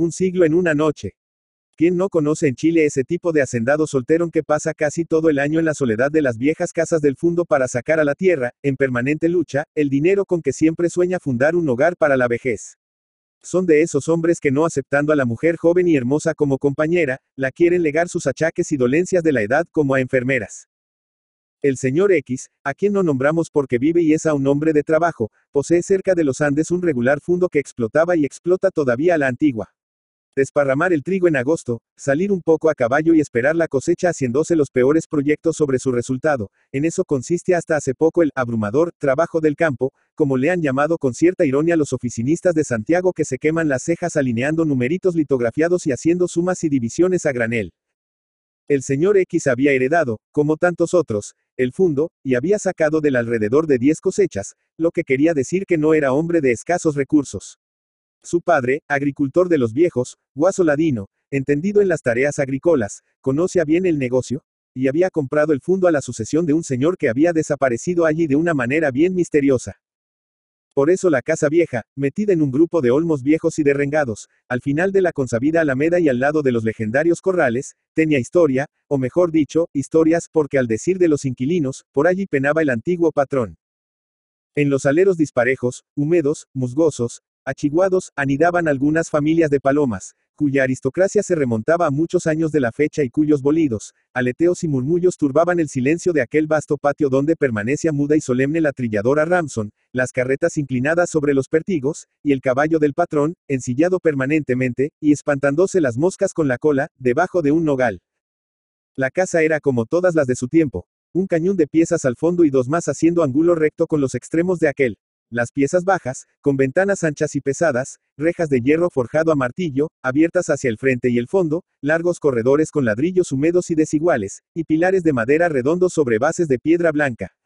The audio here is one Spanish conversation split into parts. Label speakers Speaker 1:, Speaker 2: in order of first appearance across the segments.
Speaker 1: Un siglo en una noche. ¿Quién no conoce en Chile ese tipo de hacendado soltero que pasa casi todo el año en la soledad de las viejas casas del fondo para sacar a la tierra, en permanente lucha, el dinero con que siempre sueña fundar un hogar para la vejez? Son de esos hombres que no aceptando a la mujer joven y hermosa como compañera, la quieren legar sus achaques y dolencias de la edad como a enfermeras. El señor X, a quien no nombramos porque vive y es a un hombre de trabajo, posee cerca de los Andes un regular fundo que explotaba y explota todavía a la antigua. Desparramar el trigo en agosto, salir un poco a caballo y esperar la cosecha haciéndose los peores proyectos sobre su resultado, en eso consiste hasta hace poco el abrumador trabajo del campo, como le han llamado con cierta ironía los oficinistas de Santiago que se queman las cejas alineando numeritos litografiados y haciendo sumas y divisiones a granel. El señor X había heredado, como tantos otros, el fondo y había sacado del alrededor de 10 cosechas, lo que quería decir que no era hombre de escasos recursos. Su padre, agricultor de los viejos, Guaso Ladino, entendido en las tareas agrícolas, conoce bien el negocio, y había comprado el fondo a la sucesión de un señor que había desaparecido allí de una manera bien misteriosa. Por eso la casa vieja, metida en un grupo de olmos viejos y derrengados, al final de la consabida alameda y al lado de los legendarios corrales, tenía historia, o mejor dicho, historias, porque al decir de los inquilinos, por allí penaba el antiguo patrón. En los aleros disparejos, húmedos, musgosos, Achiguados, anidaban algunas familias de palomas, cuya aristocracia se remontaba a muchos años de la fecha y cuyos bolidos, aleteos y murmullos turbaban el silencio de aquel vasto patio donde permanecía muda y solemne la trilladora Ramson, las carretas inclinadas sobre los pertigos, y el caballo del patrón, ensillado permanentemente, y espantándose las moscas con la cola, debajo de un nogal. La casa era como todas las de su tiempo, un cañón de piezas al fondo y dos más haciendo ángulo recto con los extremos de aquel, las piezas bajas, con ventanas anchas y pesadas, rejas de hierro forjado a martillo, abiertas hacia el frente y el fondo, largos corredores con ladrillos húmedos y desiguales, y pilares de madera redondos sobre bases de piedra blanca.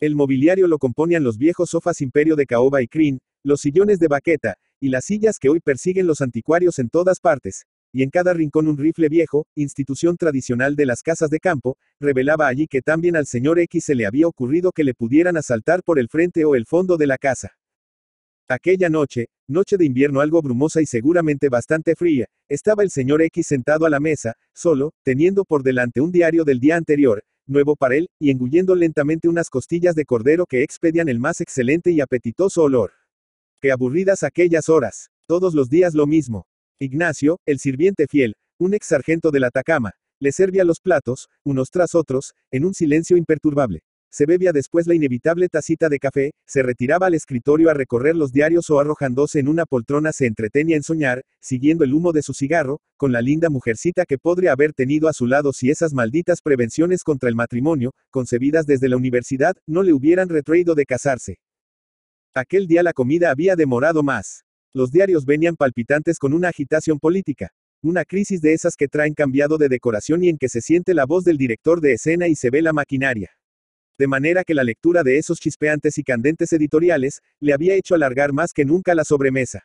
Speaker 1: El mobiliario lo componían los viejos sofás imperio de caoba y crin, los sillones de baqueta, y las sillas que hoy persiguen los anticuarios en todas partes, y en cada rincón un rifle viejo, institución tradicional de las casas de campo, revelaba allí que también al señor X se le había ocurrido que le pudieran asaltar por el frente o el fondo de la casa. Aquella noche, noche de invierno algo brumosa y seguramente bastante fría, estaba el señor X sentado a la mesa, solo, teniendo por delante un diario del día anterior, nuevo para él, y engullendo lentamente unas costillas de cordero que expedían el más excelente y apetitoso olor. Qué aburridas aquellas horas, todos los días lo mismo. Ignacio, el sirviente fiel, un ex sargento de la Atacama, le servía los platos, unos tras otros, en un silencio imperturbable. Se bebía después la inevitable tacita de café, se retiraba al escritorio a recorrer los diarios o arrojándose en una poltrona se entretenía en soñar, siguiendo el humo de su cigarro, con la linda mujercita que podría haber tenido a su lado si esas malditas prevenciones contra el matrimonio, concebidas desde la universidad, no le hubieran retraído de casarse. Aquel día la comida había demorado más. Los diarios venían palpitantes con una agitación política, una crisis de esas que traen cambiado de decoración y en que se siente la voz del director de escena y se ve la maquinaria. De manera que la lectura de esos chispeantes y candentes editoriales, le había hecho alargar más que nunca la sobremesa.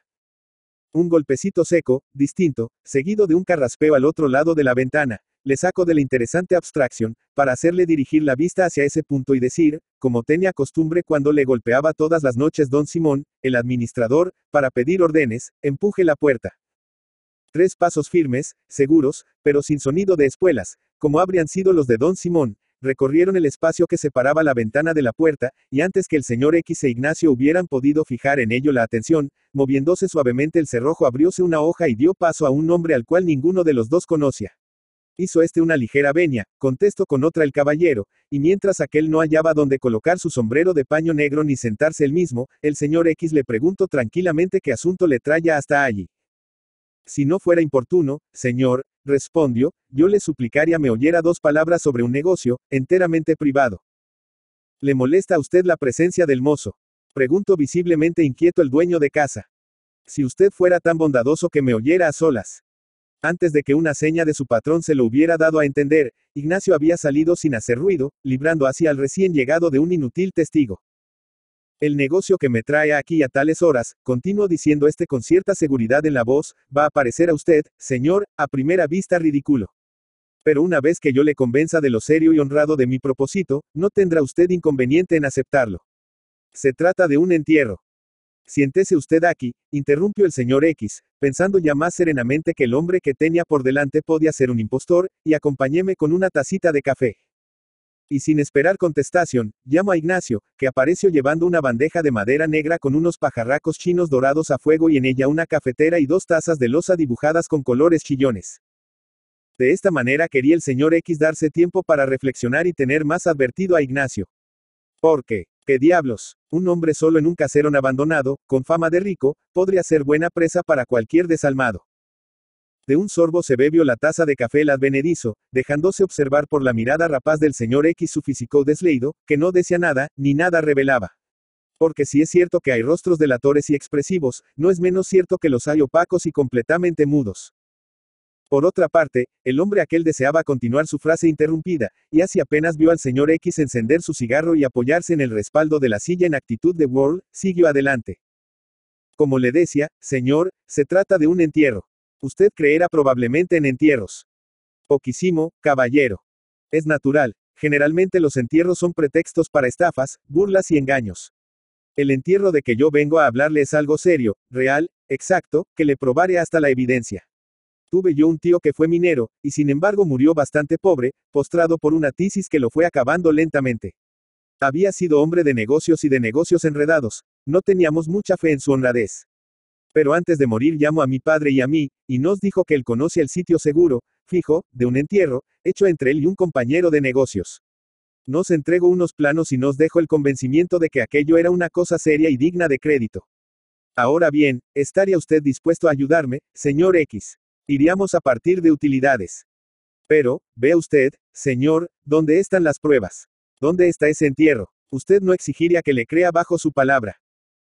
Speaker 1: Un golpecito seco, distinto, seguido de un carraspeo al otro lado de la ventana, le saco de la interesante abstracción, para hacerle dirigir la vista hacia ese punto y decir, como tenía costumbre cuando le golpeaba todas las noches don Simón, el administrador, para pedir órdenes, empuje la puerta. Tres pasos firmes, seguros, pero sin sonido de espuelas, como habrían sido los de don Simón, recorrieron el espacio que separaba la ventana de la puerta, y antes que el señor X e Ignacio hubieran podido fijar en ello la atención, moviéndose suavemente el cerrojo abrióse una hoja y dio paso a un hombre al cual ninguno de los dos conocía hizo este una ligera venia, contestó con otra el caballero, y mientras aquel no hallaba dónde colocar su sombrero de paño negro ni sentarse él mismo, el señor X le preguntó tranquilamente qué asunto le traía hasta allí. Si no fuera importuno, señor, respondió, yo le suplicaría me oyera dos palabras sobre un negocio, enteramente privado. ¿Le molesta a usted la presencia del mozo? Preguntó visiblemente inquieto el dueño de casa. Si usted fuera tan bondadoso que me oyera a solas. Antes de que una seña de su patrón se lo hubiera dado a entender, Ignacio había salido sin hacer ruido, librando así al recién llegado de un inútil testigo. El negocio que me trae aquí a tales horas, continuó diciendo este con cierta seguridad en la voz, va a parecer a usted, señor, a primera vista ridículo. Pero una vez que yo le convenza de lo serio y honrado de mi propósito, no tendrá usted inconveniente en aceptarlo. Se trata de un entierro. Siéntese usted aquí, interrumpió el señor X, pensando ya más serenamente que el hombre que tenía por delante podía ser un impostor, y acompañéme con una tacita de café. Y sin esperar contestación, llamo a Ignacio, que apareció llevando una bandeja de madera negra con unos pajarracos chinos dorados a fuego y en ella una cafetera y dos tazas de loza dibujadas con colores chillones. De esta manera quería el señor X darse tiempo para reflexionar y tener más advertido a Ignacio. qué? ¿Qué diablos? Un hombre solo en un caserón abandonado, con fama de rico, podría ser buena presa para cualquier desalmado. De un sorbo se bebió la taza de café el advenedizo, dejándose observar por la mirada rapaz del señor X su físico desleído, que no decía nada, ni nada revelaba. Porque si es cierto que hay rostros delatores y expresivos, no es menos cierto que los hay opacos y completamente mudos. Por otra parte, el hombre aquel deseaba continuar su frase interrumpida, y así apenas vio al señor X encender su cigarro y apoyarse en el respaldo de la silla en actitud de World, siguió adelante. Como le decía, señor, se trata de un entierro. Usted creerá probablemente en entierros. Poquísimo, caballero. Es natural, generalmente los entierros son pretextos para estafas, burlas y engaños. El entierro de que yo vengo a hablarle es algo serio, real, exacto, que le probaré hasta la evidencia. Tuve yo un tío que fue minero, y sin embargo murió bastante pobre, postrado por una tisis que lo fue acabando lentamente. Había sido hombre de negocios y de negocios enredados, no teníamos mucha fe en su honradez. Pero antes de morir llamó a mi padre y a mí, y nos dijo que él conoce el sitio seguro, fijo, de un entierro, hecho entre él y un compañero de negocios. Nos entregó unos planos y nos dejó el convencimiento de que aquello era una cosa seria y digna de crédito. Ahora bien, ¿estaría usted dispuesto a ayudarme, señor X? Iríamos a partir de utilidades. Pero, ve usted, señor, ¿dónde están las pruebas? ¿Dónde está ese entierro? Usted no exigiría que le crea bajo su palabra.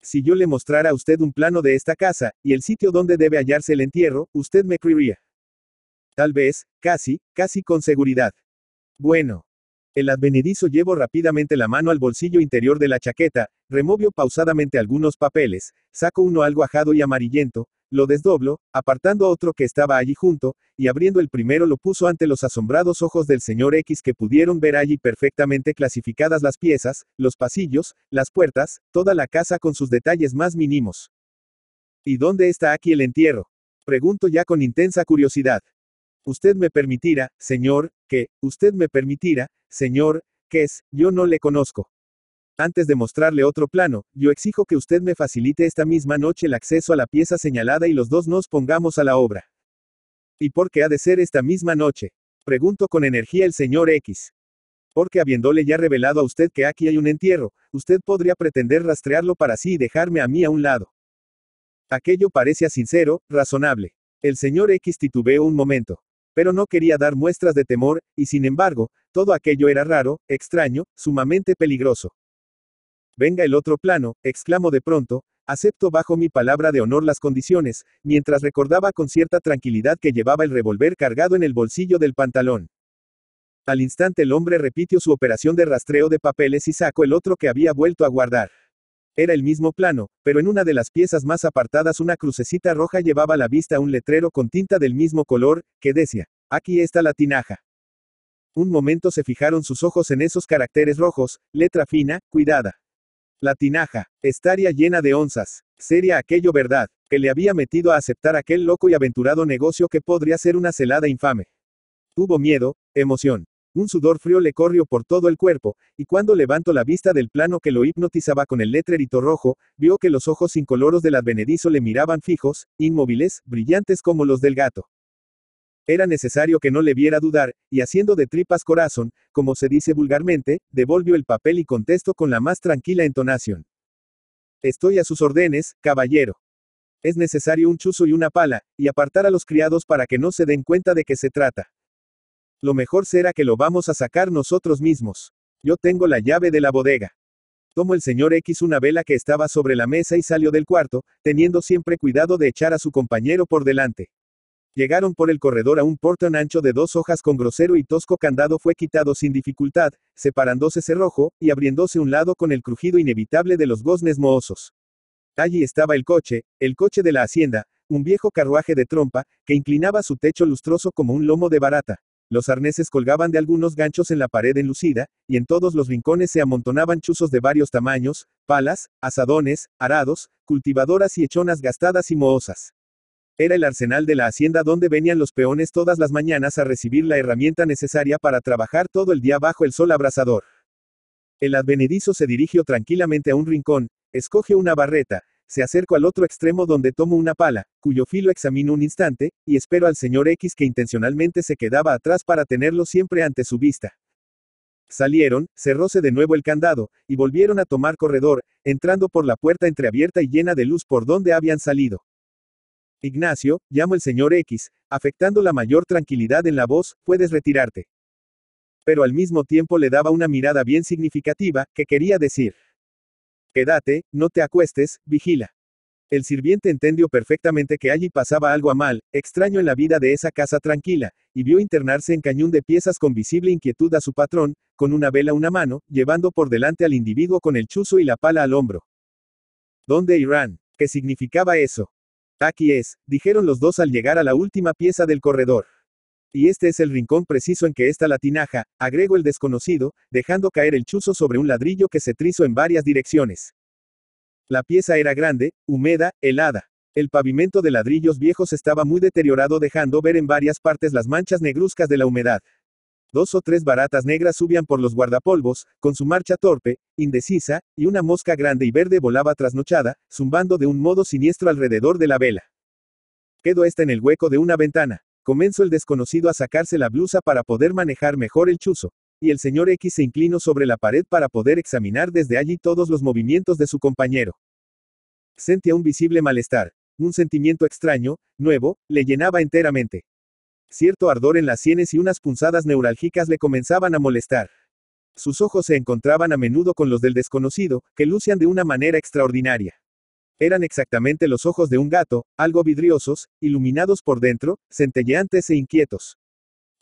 Speaker 1: Si yo le mostrara a usted un plano de esta casa, y el sitio donde debe hallarse el entierro, usted me creería. Tal vez, casi, casi con seguridad. Bueno. El advenedizo llevó rápidamente la mano al bolsillo interior de la chaqueta, removió pausadamente algunos papeles, sacó uno algo ajado y amarillento, lo desdobló, apartando a otro que estaba allí junto, y abriendo el primero lo puso ante los asombrados ojos del señor X que pudieron ver allí perfectamente clasificadas las piezas, los pasillos, las puertas, toda la casa con sus detalles más mínimos. ¿Y dónde está aquí el entierro? Pregunto ya con intensa curiosidad. Usted me permitirá, señor, que, usted me permitirá, señor, que es, yo no le conozco. Antes de mostrarle otro plano, yo exijo que usted me facilite esta misma noche el acceso a la pieza señalada y los dos nos pongamos a la obra. ¿Y por qué ha de ser esta misma noche? Pregunto con energía el señor X. Porque habiéndole ya revelado a usted que aquí hay un entierro, usted podría pretender rastrearlo para sí y dejarme a mí a un lado. Aquello parecía sincero, razonable. El señor X titubeó un momento. Pero no quería dar muestras de temor, y sin embargo, todo aquello era raro, extraño, sumamente peligroso. Venga el otro plano, exclamó de pronto, acepto bajo mi palabra de honor las condiciones, mientras recordaba con cierta tranquilidad que llevaba el revólver cargado en el bolsillo del pantalón. Al instante el hombre repitió su operación de rastreo de papeles y sacó el otro que había vuelto a guardar. Era el mismo plano, pero en una de las piezas más apartadas una crucecita roja llevaba a la vista un letrero con tinta del mismo color, que decía, aquí está la tinaja. Un momento se fijaron sus ojos en esos caracteres rojos, letra fina, cuidada. La tinaja, estaría llena de onzas. Sería aquello verdad, que le había metido a aceptar aquel loco y aventurado negocio que podría ser una celada infame. Tuvo miedo, emoción. Un sudor frío le corrió por todo el cuerpo, y cuando levantó la vista del plano que lo hipnotizaba con el letrerito rojo, vio que los ojos incoloros del advenedizo le miraban fijos, inmóviles, brillantes como los del gato. Era necesario que no le viera dudar, y haciendo de tripas corazón, como se dice vulgarmente, devolvió el papel y contestó con la más tranquila entonación. Estoy a sus órdenes, caballero. Es necesario un chuzo y una pala, y apartar a los criados para que no se den cuenta de qué se trata. Lo mejor será que lo vamos a sacar nosotros mismos. Yo tengo la llave de la bodega. Tomó el señor X una vela que estaba sobre la mesa y salió del cuarto, teniendo siempre cuidado de echar a su compañero por delante. Llegaron por el corredor a un portón ancho de dos hojas con grosero y tosco candado fue quitado sin dificultad, separándose cerrojo, y abriéndose un lado con el crujido inevitable de los goznes mohosos. Allí estaba el coche, el coche de la hacienda, un viejo carruaje de trompa, que inclinaba su techo lustroso como un lomo de barata. Los arneses colgaban de algunos ganchos en la pared enlucida, y en todos los rincones se amontonaban chuzos de varios tamaños, palas, asadones, arados, cultivadoras y hechonas gastadas y mohosas. Era el arsenal de la hacienda donde venían los peones todas las mañanas a recibir la herramienta necesaria para trabajar todo el día bajo el sol abrasador. El advenedizo se dirigió tranquilamente a un rincón, escoge una barreta, se acercó al otro extremo donde tomo una pala, cuyo filo examino un instante, y espero al señor X que intencionalmente se quedaba atrás para tenerlo siempre ante su vista. Salieron, cerróse de nuevo el candado, y volvieron a tomar corredor, entrando por la puerta entreabierta y llena de luz por donde habían salido. Ignacio, llamo el señor X, afectando la mayor tranquilidad en la voz, puedes retirarte. Pero al mismo tiempo le daba una mirada bien significativa, que quería decir. Quédate, no te acuestes, vigila. El sirviente entendió perfectamente que allí pasaba algo a mal, extraño en la vida de esa casa tranquila, y vio internarse en cañón de piezas con visible inquietud a su patrón, con una vela una mano, llevando por delante al individuo con el chuzo y la pala al hombro. ¿Dónde irán? ¿Qué significaba eso? Aquí es, dijeron los dos al llegar a la última pieza del corredor. Y este es el rincón preciso en que está la tinaja, agregó el desconocido, dejando caer el chuzo sobre un ladrillo que se trizó en varias direcciones. La pieza era grande, húmeda, helada. El pavimento de ladrillos viejos estaba muy deteriorado dejando ver en varias partes las manchas negruzcas de la humedad. Dos o tres baratas negras subían por los guardapolvos, con su marcha torpe, indecisa, y una mosca grande y verde volaba trasnochada, zumbando de un modo siniestro alrededor de la vela. Quedó esta en el hueco de una ventana. Comenzó el desconocido a sacarse la blusa para poder manejar mejor el chuzo, y el señor X se inclinó sobre la pared para poder examinar desde allí todos los movimientos de su compañero. Sentía un visible malestar, un sentimiento extraño, nuevo, le llenaba enteramente. Cierto ardor en las sienes y unas punzadas neurálgicas le comenzaban a molestar. Sus ojos se encontraban a menudo con los del desconocido, que lucían de una manera extraordinaria. Eran exactamente los ojos de un gato, algo vidriosos, iluminados por dentro, centelleantes e inquietos.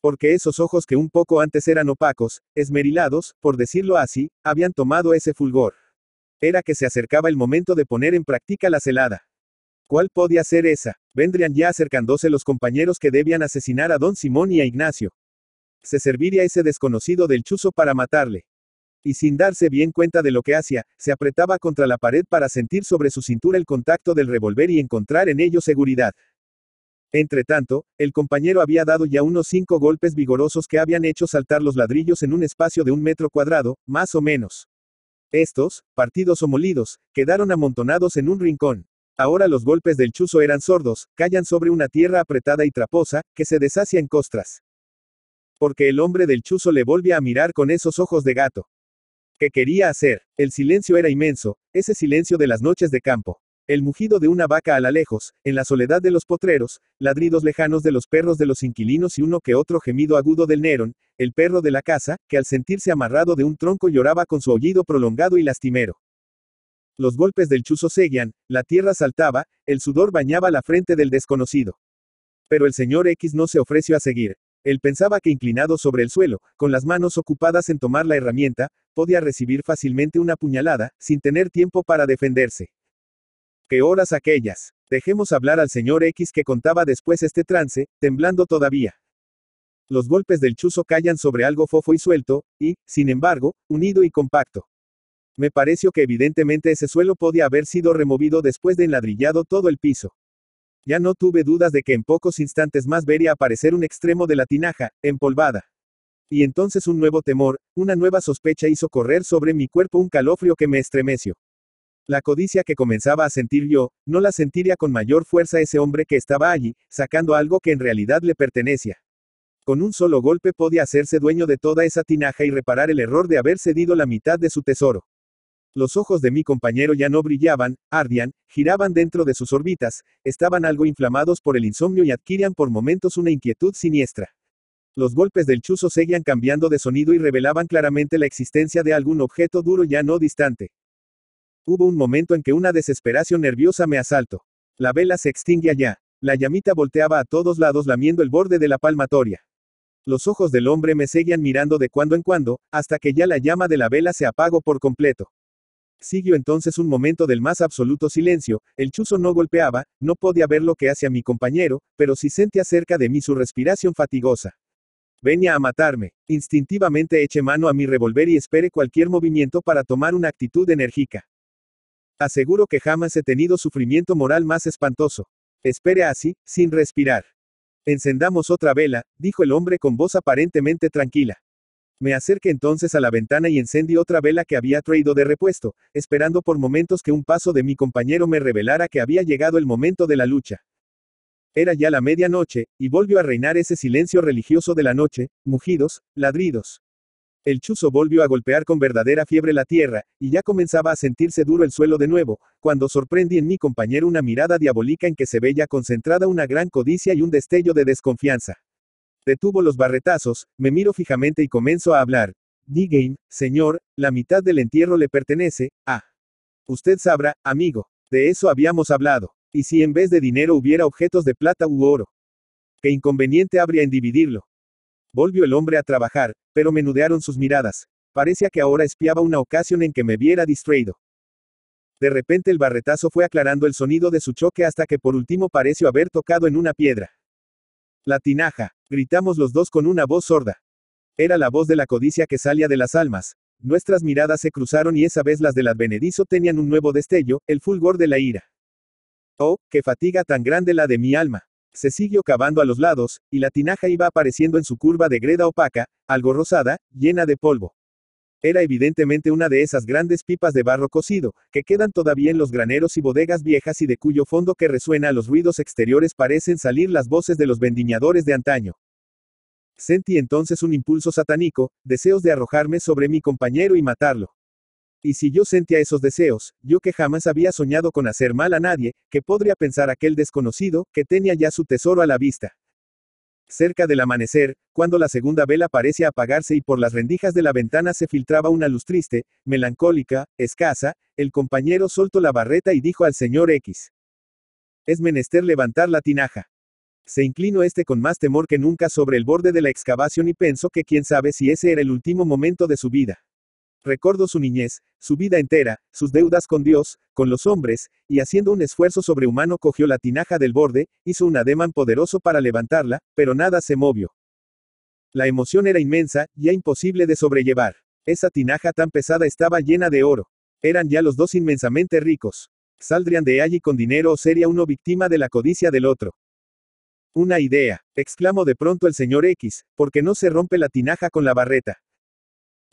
Speaker 1: Porque esos ojos que un poco antes eran opacos, esmerilados, por decirlo así, habían tomado ese fulgor. Era que se acercaba el momento de poner en práctica la celada. ¿Cuál podía ser esa? Vendrían ya acercándose los compañeros que debían asesinar a don Simón y a Ignacio. Se serviría ese desconocido del chuzo para matarle. Y sin darse bien cuenta de lo que hacía, se apretaba contra la pared para sentir sobre su cintura el contacto del revólver y encontrar en ello seguridad. Entretanto, el compañero había dado ya unos cinco golpes vigorosos que habían hecho saltar los ladrillos en un espacio de un metro cuadrado, más o menos. Estos, partidos o molidos, quedaron amontonados en un rincón. Ahora los golpes del chuzo eran sordos, callan sobre una tierra apretada y traposa, que se deshacia en costras. Porque el hombre del chuzo le volvía a mirar con esos ojos de gato. ¿Qué quería hacer? El silencio era inmenso, ese silencio de las noches de campo. El mugido de una vaca a la lejos, en la soledad de los potreros, ladridos lejanos de los perros de los inquilinos y uno que otro gemido agudo del Nerón, el perro de la casa, que al sentirse amarrado de un tronco lloraba con su aullido prolongado y lastimero. Los golpes del chuzo seguían, la tierra saltaba, el sudor bañaba la frente del desconocido. Pero el señor X no se ofreció a seguir. Él pensaba que inclinado sobre el suelo, con las manos ocupadas en tomar la herramienta, podía recibir fácilmente una puñalada, sin tener tiempo para defenderse. ¿Qué horas aquellas? Dejemos hablar al señor X que contaba después este trance, temblando todavía. Los golpes del chuzo callan sobre algo fofo y suelto, y, sin embargo, unido y compacto. Me pareció que evidentemente ese suelo podía haber sido removido después de enladrillado todo el piso. Ya no tuve dudas de que en pocos instantes más vería aparecer un extremo de la tinaja, empolvada. Y entonces un nuevo temor, una nueva sospecha hizo correr sobre mi cuerpo un calofrio que me estremeció. La codicia que comenzaba a sentir yo, no la sentiría con mayor fuerza ese hombre que estaba allí, sacando algo que en realidad le pertenecía. Con un solo golpe podía hacerse dueño de toda esa tinaja y reparar el error de haber cedido la mitad de su tesoro. Los ojos de mi compañero ya no brillaban, ardían, giraban dentro de sus órbitas, estaban algo inflamados por el insomnio y adquirían por momentos una inquietud siniestra. Los golpes del chuzo seguían cambiando de sonido y revelaban claramente la existencia de algún objeto duro ya no distante. Hubo un momento en que una desesperación nerviosa me asaltó. La vela se extingue ya. La llamita volteaba a todos lados lamiendo el borde de la palmatoria. Los ojos del hombre me seguían mirando de cuando en cuando, hasta que ya la llama de la vela se apagó por completo. Siguió entonces un momento del más absoluto silencio, el chuzo no golpeaba, no podía ver lo que hacía mi compañero, pero sí sentía cerca de mí su respiración fatigosa. Venía a matarme. Instintivamente eché mano a mi revólver y espere cualquier movimiento para tomar una actitud enérgica. Aseguro que jamás he tenido sufrimiento moral más espantoso. Espere así, sin respirar. Encendamos otra vela, dijo el hombre con voz aparentemente tranquila. Me acerqué entonces a la ventana y encendí otra vela que había traído de repuesto, esperando por momentos que un paso de mi compañero me revelara que había llegado el momento de la lucha. Era ya la medianoche, y volvió a reinar ese silencio religioso de la noche, mugidos, ladridos. El chuzo volvió a golpear con verdadera fiebre la tierra, y ya comenzaba a sentirse duro el suelo de nuevo, cuando sorprendí en mi compañero una mirada diabólica en que se veía concentrada una gran codicia y un destello de desconfianza. Detuvo los barretazos, me miro fijamente y comenzó a hablar. d señor, la mitad del entierro le pertenece, a. Usted sabrá, amigo. De eso habíamos hablado. ¿Y si en vez de dinero hubiera objetos de plata u oro? ¿Qué inconveniente habría en dividirlo? Volvió el hombre a trabajar, pero menudearon sus miradas. Parecía que ahora espiaba una ocasión en que me viera distraído. De repente el barretazo fue aclarando el sonido de su choque hasta que por último pareció haber tocado en una piedra. La tinaja, Gritamos los dos con una voz sorda. Era la voz de la codicia que salía de las almas. Nuestras miradas se cruzaron y esa vez las del advenedizo tenían un nuevo destello, el fulgor de la ira. Oh, qué fatiga tan grande la de mi alma. Se siguió cavando a los lados, y la tinaja iba apareciendo en su curva de greda opaca, algo rosada, llena de polvo. Era evidentemente una de esas grandes pipas de barro cocido, que quedan todavía en los graneros y bodegas viejas y de cuyo fondo que resuena a los ruidos exteriores parecen salir las voces de los vendiñadores de antaño. Sentí entonces un impulso satánico, deseos de arrojarme sobre mi compañero y matarlo. Y si yo sentía esos deseos, yo que jamás había soñado con hacer mal a nadie, que podría pensar aquel desconocido, que tenía ya su tesoro a la vista. Cerca del amanecer, cuando la segunda vela parecía apagarse y por las rendijas de la ventana se filtraba una luz triste, melancólica, escasa, el compañero soltó la barreta y dijo al señor X. Es menester levantar la tinaja. Se inclinó este con más temor que nunca sobre el borde de la excavación y pensó que quién sabe si ese era el último momento de su vida. Recuerdo su niñez, su vida entera, sus deudas con Dios, con los hombres, y haciendo un esfuerzo sobrehumano cogió la tinaja del borde, hizo un ademán poderoso para levantarla, pero nada se movió. La emoción era inmensa, ya imposible de sobrellevar. Esa tinaja tan pesada estaba llena de oro. Eran ya los dos inmensamente ricos. Saldrían de allí con dinero o sería uno víctima de la codicia del otro. Una idea, exclamó de pronto el señor X, porque no se rompe la tinaja con la barreta.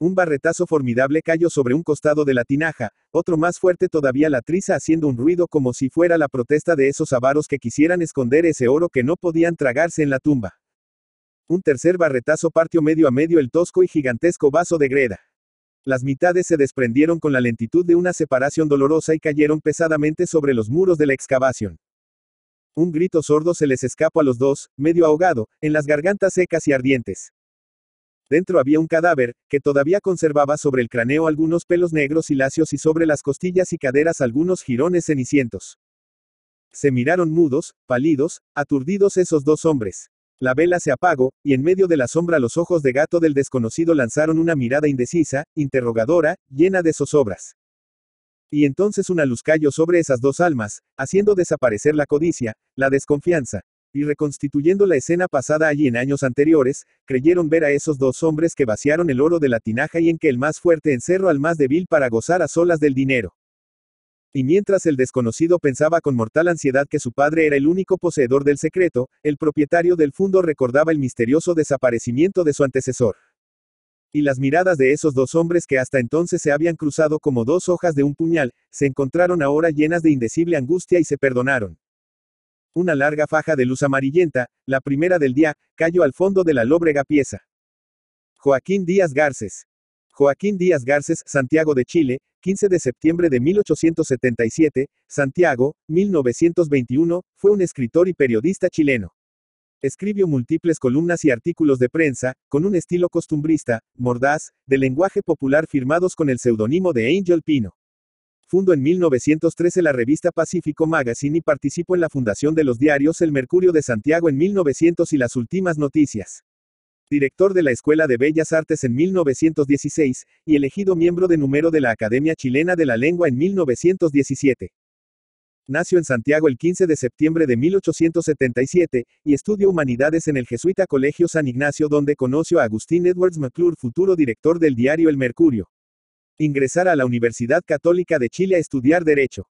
Speaker 1: Un barretazo formidable cayó sobre un costado de la tinaja, otro más fuerte todavía la triza haciendo un ruido como si fuera la protesta de esos avaros que quisieran esconder ese oro que no podían tragarse en la tumba. Un tercer barretazo partió medio a medio el tosco y gigantesco vaso de greda. Las mitades se desprendieron con la lentitud de una separación dolorosa y cayeron pesadamente sobre los muros de la excavación. Un grito sordo se les escapó a los dos, medio ahogado, en las gargantas secas y ardientes. Dentro había un cadáver, que todavía conservaba sobre el cráneo algunos pelos negros y lacios y sobre las costillas y caderas algunos jirones cenicientos. Se miraron mudos, pálidos, aturdidos esos dos hombres. La vela se apagó, y en medio de la sombra los ojos de gato del desconocido lanzaron una mirada indecisa, interrogadora, llena de zozobras. Y entonces una luz cayó sobre esas dos almas, haciendo desaparecer la codicia, la desconfianza, y reconstituyendo la escena pasada allí en años anteriores, creyeron ver a esos dos hombres que vaciaron el oro de la tinaja y en que el más fuerte encerró al más débil para gozar a solas del dinero. Y mientras el desconocido pensaba con mortal ansiedad que su padre era el único poseedor del secreto, el propietario del fondo recordaba el misterioso desaparecimiento de su antecesor. Y las miradas de esos dos hombres que hasta entonces se habían cruzado como dos hojas de un puñal, se encontraron ahora llenas de indecible angustia y se perdonaron. Una larga faja de luz amarillenta, la primera del día, cayó al fondo de la lóbrega pieza. Joaquín Díaz Garces. Joaquín Díaz Garces, Santiago de Chile, 15 de septiembre de 1877, Santiago, 1921, fue un escritor y periodista chileno. Escribió múltiples columnas y artículos de prensa, con un estilo costumbrista, mordaz, de lenguaje popular firmados con el seudónimo de Angel Pino. Fundó en 1913 la revista Pacífico Magazine y participó en la fundación de los diarios El Mercurio de Santiago en 1900 y Las Últimas Noticias. Director de la Escuela de Bellas Artes en 1916, y elegido miembro de número de la Academia Chilena de la Lengua en 1917. Nació en Santiago el 15 de septiembre de 1877, y estudió humanidades en el Jesuita Colegio San Ignacio donde conoció a Agustín Edwards McClure, futuro director del diario El Mercurio ingresar a la Universidad Católica de Chile a estudiar Derecho.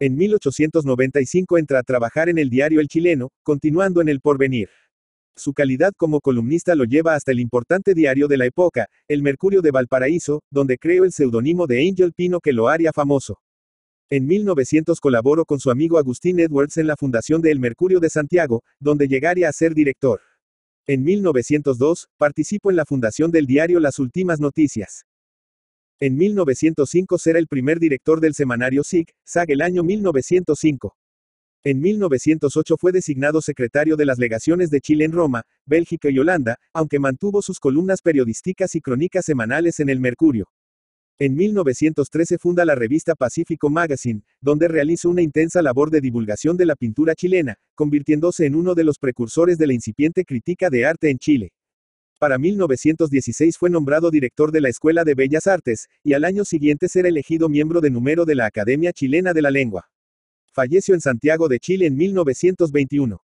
Speaker 1: En 1895 entra a trabajar en el diario El Chileno, continuando en el porvenir. Su calidad como columnista lo lleva hasta el importante diario de la época, El Mercurio de Valparaíso, donde creó el seudónimo de Angel Pino que lo haría famoso. En 1900 colaboró con su amigo Agustín Edwards en la fundación de El Mercurio de Santiago, donde llegaría a ser director. En 1902, participó en la fundación del diario Las Últimas Noticias. En 1905 será el primer director del semanario SIG, SAG el año 1905. En 1908 fue designado secretario de las legaciones de Chile en Roma, Bélgica y Holanda, aunque mantuvo sus columnas periodísticas y crónicas semanales en el Mercurio. En 1913 funda la revista Pacífico Magazine, donde realiza una intensa labor de divulgación de la pintura chilena, convirtiéndose en uno de los precursores de la incipiente crítica de arte en Chile. Para 1916 fue nombrado director de la Escuela de Bellas Artes, y al año siguiente será elegido miembro de número de la Academia Chilena de la Lengua. Falleció en Santiago de Chile en 1921.